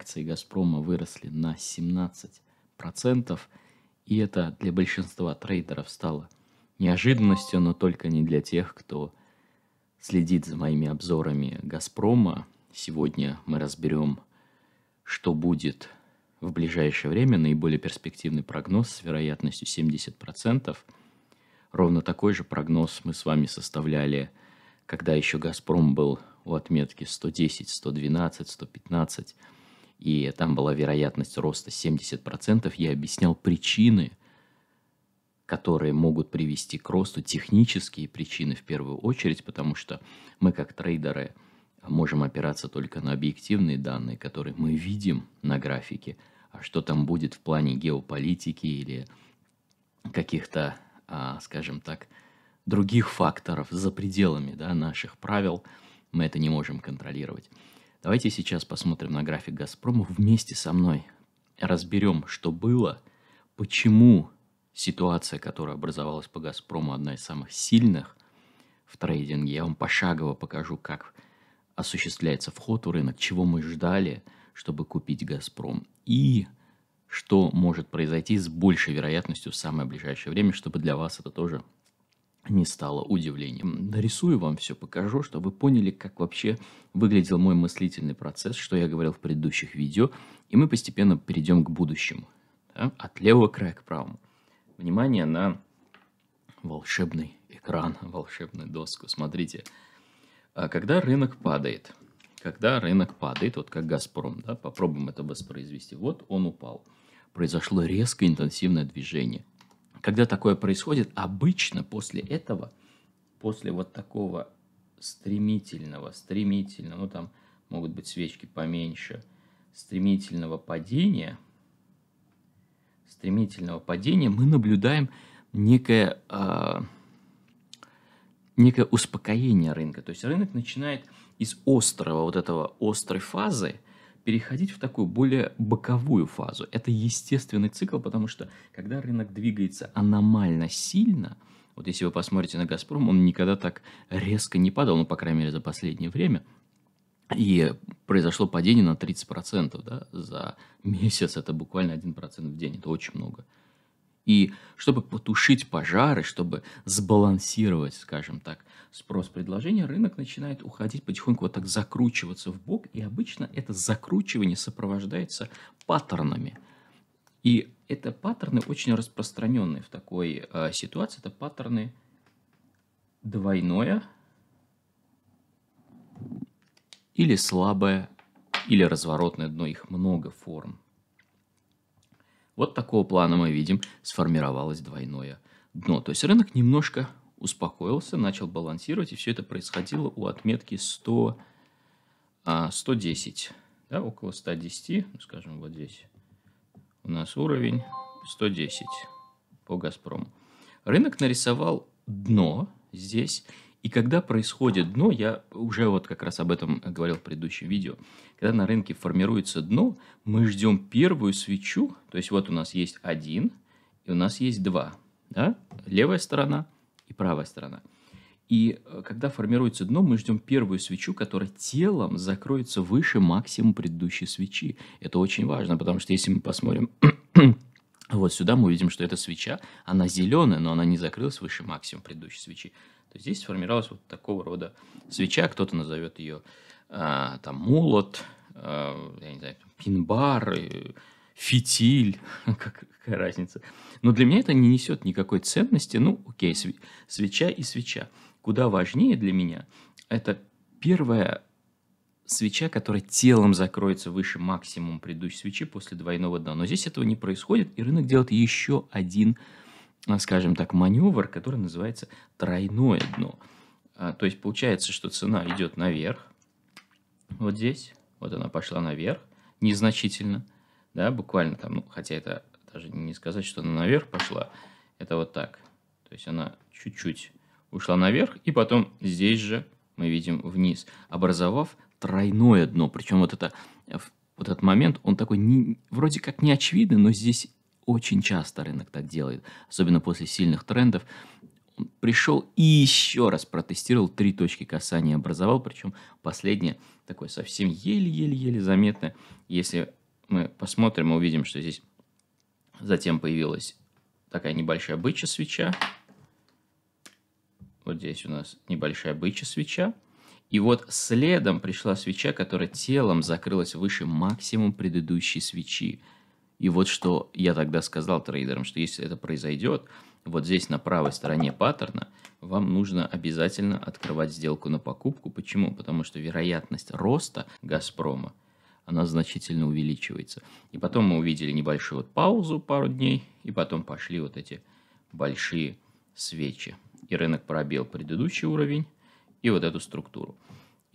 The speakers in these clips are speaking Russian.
акции «Газпрома» выросли на 17%, и это для большинства трейдеров стало неожиданностью, но только не для тех, кто следит за моими обзорами «Газпрома». Сегодня мы разберем, что будет в ближайшее время. Наиболее перспективный прогноз с вероятностью 70%. Ровно такой же прогноз мы с вами составляли, когда еще «Газпром» был у отметки 110, 112, 115 и там была вероятность роста 70%, я объяснял причины, которые могут привести к росту, технические причины в первую очередь, потому что мы как трейдеры можем опираться только на объективные данные, которые мы видим на графике, а что там будет в плане геополитики или каких-то, а, скажем так, других факторов за пределами да, наших правил, мы это не можем контролировать. Давайте сейчас посмотрим на график «Газпрома» вместе со мной. Разберем, что было, почему ситуация, которая образовалась по «Газпрому», одна из самых сильных в трейдинге. Я вам пошагово покажу, как осуществляется вход в рынок, чего мы ждали, чтобы купить «Газпром». И что может произойти с большей вероятностью в самое ближайшее время, чтобы для вас это тоже не стало удивлением. Нарисую вам все, покажу, чтобы вы поняли, как вообще выглядел мой мыслительный процесс, что я говорил в предыдущих видео, и мы постепенно перейдем к будущему. Да? От левого края к правому. Внимание на волшебный экран, волшебную доску. Смотрите, а когда рынок падает, когда рынок падает, вот как Газпром, да, попробуем это воспроизвести. Вот он упал. Произошло резкое интенсивное движение – когда такое происходит, обычно после этого, после вот такого стремительного, стремительного, ну там могут быть свечки поменьше, стремительного падения, стремительного падения мы наблюдаем некое, э, некое успокоение рынка. То есть рынок начинает из острого, вот этого острой фазы – переходить в такую более боковую фазу. Это естественный цикл, потому что когда рынок двигается аномально сильно, вот если вы посмотрите на «Газпром», он никогда так резко не падал, ну, по крайней мере, за последнее время. И произошло падение на 30% да, за месяц. Это буквально 1% в день. Это очень много. И чтобы потушить пожары, чтобы сбалансировать, скажем так, спрос-предложение, рынок начинает уходить потихоньку вот так закручиваться в бок, и обычно это закручивание сопровождается паттернами. И это паттерны очень распространенные в такой э, ситуации. Это паттерны двойное или слабое, или разворотное дно. Их много форм. Вот такого плана мы видим, сформировалось двойное дно. То есть рынок немножко успокоился, начал балансировать, и все это происходило у отметки 100, 110, а, да, около 110, ну, скажем, вот здесь у нас уровень 110 по «Газпрому». Рынок нарисовал дно здесь и когда происходит дно, я уже вот как раз об этом говорил в предыдущем видео, когда на рынке формируется дно, мы ждем первую свечу, то есть вот у нас есть один, и у нас есть два, да? левая сторона и правая сторона. И э, когда формируется дно, мы ждем первую свечу, которая телом закроется выше максимум предыдущей свечи. Это очень важно, потому что если мы посмотрим вот сюда, мы видим, что эта свеча, она зеленая, но она не закрылась выше максимум предыдущей свечи. То здесь сформировалась вот такого рода свеча, кто-то назовет ее а, там молот, а, я не знаю, пинбар, э, фитиль, как, какая разница. Но для меня это не несет никакой ценности. Ну, окей, свеча и свеча. Куда важнее для меня это первая свеча, которая телом закроется выше максимум предыдущей свечи после двойного дна. Но здесь этого не происходит, и рынок делает еще один Э, скажем так, маневр, который называется тройное дно. А, то есть получается, что цена идет наверх, вот здесь, вот она пошла наверх, незначительно, да, буквально там, ну, хотя это даже не сказать, что она наверх пошла, это вот так. То есть она чуть-чуть ушла наверх, и потом здесь же мы видим вниз, образовав тройное дно. Причем вот это э, вот этот момент, он такой не, вроде как не очевидный, но здесь очень часто рынок так делает, особенно после сильных трендов. пришел и еще раз протестировал три точки касания, образовал, причем последнее такое совсем еле-еле-еле заметное. Если мы посмотрим, мы увидим, что здесь затем появилась такая небольшая бычья свеча. Вот здесь у нас небольшая бычья свеча. И вот следом пришла свеча, которая телом закрылась выше максимум предыдущей свечи. И вот что я тогда сказал трейдерам, что если это произойдет, вот здесь на правой стороне паттерна вам нужно обязательно открывать сделку на покупку. Почему? Потому что вероятность роста «Газпрома» она значительно увеличивается. И потом мы увидели небольшую вот паузу пару дней, и потом пошли вот эти большие свечи. И рынок пробил предыдущий уровень и вот эту структуру.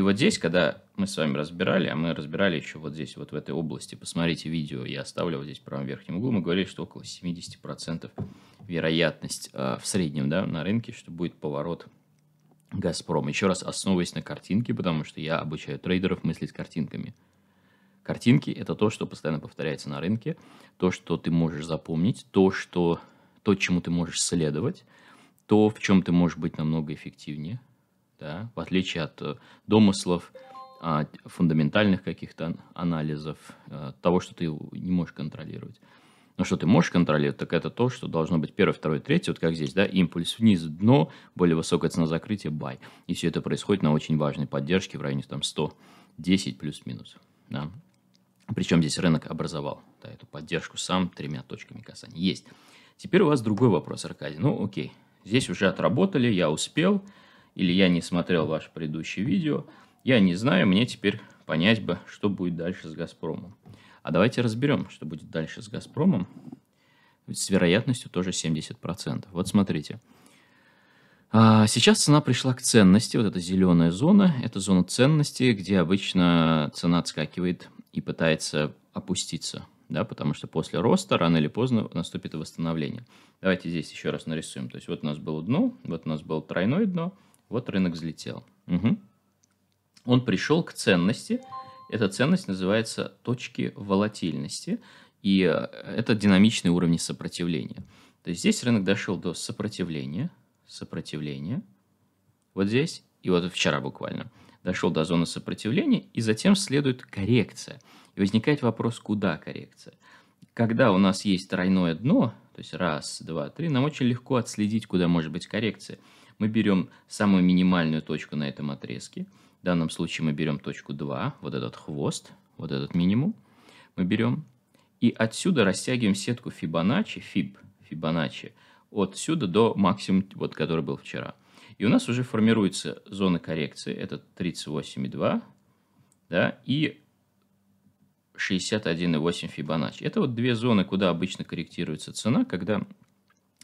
И вот здесь, когда мы с вами разбирали, а мы разбирали еще вот здесь, вот в этой области, посмотрите видео, я оставлю вот здесь в правом верхнем углу, мы говорили, что около 70% вероятность э, в среднем да, на рынке, что будет поворот «Газпром». Еще раз основываясь на картинке, потому что я обучаю трейдеров мыслить картинками. Картинки – это то, что постоянно повторяется на рынке, то, что ты можешь запомнить, то, что, то чему ты можешь следовать, то, в чем ты можешь быть намного эффективнее – да, в отличие от э, домыслов, от а, фундаментальных каких-то анализов, э, того, что ты не можешь контролировать. Но что ты можешь контролировать, так это то, что должно быть первое, второе, третье, вот как здесь, да, импульс вниз, дно, более высокая цена закрытия, бай. И все это происходит на очень важной поддержке в районе там 110 плюс-минус, да. Причем здесь рынок образовал да, эту поддержку сам тремя точками касания. Есть. Теперь у вас другой вопрос, Аркадий. Ну, окей, здесь уже отработали, я успел, или я не смотрел ваше предыдущее видео, я не знаю, мне теперь понять бы, что будет дальше с «Газпромом». А давайте разберем, что будет дальше с «Газпромом». С вероятностью тоже 70%. Вот смотрите. А, сейчас цена пришла к ценности. Вот эта зеленая зона. Это зона ценности, где обычно цена отскакивает и пытается опуститься. Да, потому что после роста рано или поздно наступит восстановление. Давайте здесь еще раз нарисуем. То есть вот у нас было дно, вот у нас было тройное дно – вот рынок взлетел. Угу. Он пришел к ценности. Эта ценность называется точки волатильности. И э, это динамичные уровни сопротивления. То есть здесь рынок дошел до сопротивления, сопротивления, вот здесь, и вот вчера буквально, дошел до зоны сопротивления, и затем следует коррекция. И возникает вопрос, куда коррекция? Когда у нас есть тройное дно, то есть раз, два, три, нам очень легко отследить, куда может быть коррекция – мы берем самую минимальную точку на этом отрезке. В данном случае мы берем точку 2, вот этот хвост, вот этот минимум мы берем. И отсюда растягиваем сетку Фибоначчи, Фиб, Фибоначчи, отсюда до максимум, вот который был вчера. И у нас уже формируется зона коррекции, это 38,2 да, и 61,8 Фибоначчи. Это вот две зоны, куда обычно корректируется цена, когда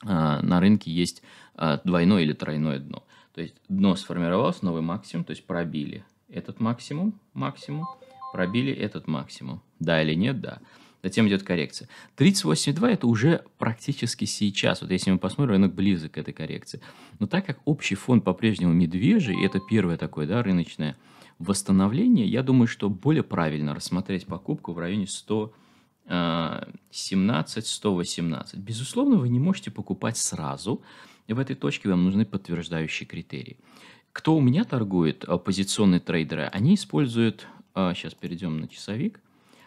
а, на рынке есть а, двойное или тройное дно. То есть дно сформировалось, новый максимум, то есть пробили этот максимум, максимум, пробили этот максимум. Да или нет, да. Затем идет коррекция. 382 это уже практически сейчас. Вот если мы посмотрим, рынок близок к этой коррекции. Но так как общий фон по-прежнему медвежий, и это первое такое да, рыночное восстановление, я думаю, что более правильно рассмотреть покупку в районе 117 118. А, Безусловно, вы не можете покупать сразу, в этой точке вам нужны подтверждающие критерии. Кто у меня торгует, а, позиционные трейдеры, они используют, а, сейчас перейдем на часовик,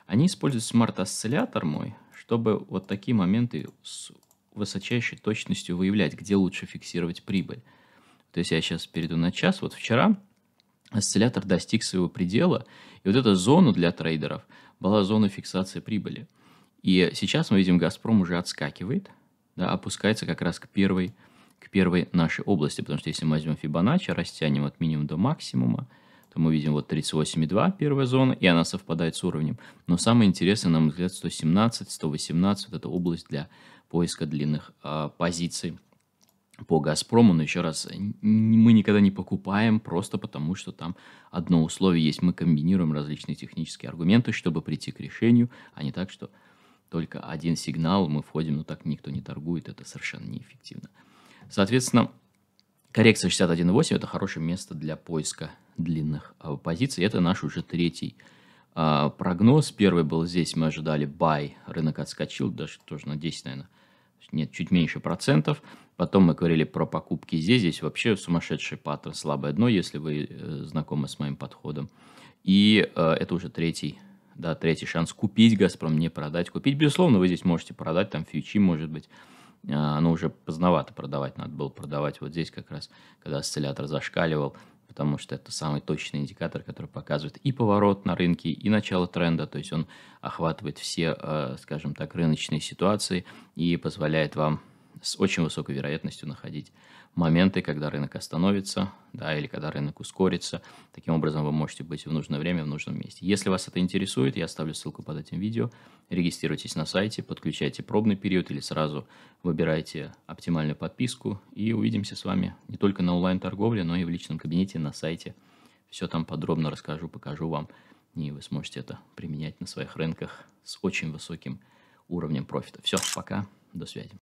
они используют смарт-осциллятор мой, чтобы вот такие моменты с высочайшей точностью выявлять, где лучше фиксировать прибыль. То есть я сейчас перейду на час. Вот вчера осциллятор достиг своего предела, и вот эта зона для трейдеров была зона фиксации прибыли. И сейчас мы видим, Газпром уже отскакивает, да, опускается как раз к первой к первой нашей области, потому что если мы возьмем Фибоначчи, растянем от минимума до максимума, то мы видим вот 38,2 первая зона, и она совпадает с уровнем. Но самое интересное, на мой взгляд, 117, 118, вот эта область для поиска длинных э, позиций по «Газпрому», но еще раз, мы никогда не покупаем просто потому, что там одно условие есть. Мы комбинируем различные технические аргументы, чтобы прийти к решению, а не так, что только один сигнал мы входим, но так никто не торгует, это совершенно неэффективно. Соответственно, коррекция 61.8 это хорошее место для поиска длинных а, позиций. Это наш уже третий а, прогноз. Первый был здесь, мы ожидали buy, рынок отскочил, даже тоже на 10, наверное, нет, чуть меньше процентов. Потом мы говорили про покупки здесь, здесь вообще сумасшедший паттерн, слабое дно, если вы э, знакомы с моим подходом. И э, это уже третий, да, третий шанс купить «Газпром», не продать. Купить, безусловно, вы здесь можете продать, там фьючи, может быть, а, оно уже поздновато продавать, надо было продавать вот здесь как раз, когда осциллятор зашкаливал, потому что это самый точный индикатор, который показывает и поворот на рынке, и начало тренда, то есть он охватывает все, э, скажем так, рыночные ситуации и позволяет вам с очень высокой вероятностью находить моменты, когда рынок остановится, да, или когда рынок ускорится. Таким образом, вы можете быть в нужное время, в нужном месте. Если вас это интересует, я оставлю ссылку под этим видео. Регистрируйтесь на сайте, подключайте пробный период или сразу выбирайте оптимальную подписку. И увидимся с вами не только на онлайн-торговле, но и в личном кабинете на сайте. Все там подробно расскажу, покажу вам. И вы сможете это применять на своих рынках с очень высоким уровнем профита. Все, пока, до связи.